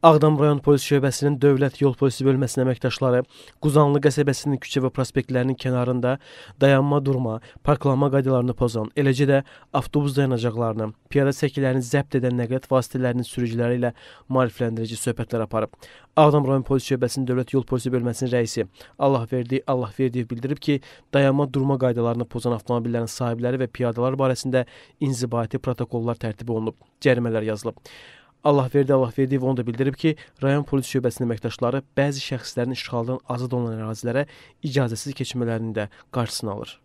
Ağdam rayon polis şöbəsinin Dövlət Yol Polisi bölməsinin əməkdaşları Quzanlı qəsəbəsinin Küçəvə prospektlərinin kənarında dayanma durma, parklanma qaydalarını pozan, eləcə də avtobus dayanacaqlarını, piyada səkilərini zəbt edən nəqliyyat vasitələrinin sürücüləri ilə maarifləndirici söhbətlər aparıb. Ağdam rayon polis şöbəsinin Dövlət Yol Polisi bölməsinin rəisi Allahverdi Allahverdiyev bildirib ki, dayanma durma qaydalarını pozan avtomobillərin sahibləri və piyadalar barəsində inzibati protokollar tərtib olunub, cərimələr yazılıb. Allahverdi Allahverdiyev onu da bildirib ki, rayon polis şöbəsinin əməkdaşları bəzi şəxslərin işğaldan azad olunan ərazilərə icazəsiz keçmələrini də qarşısını alır.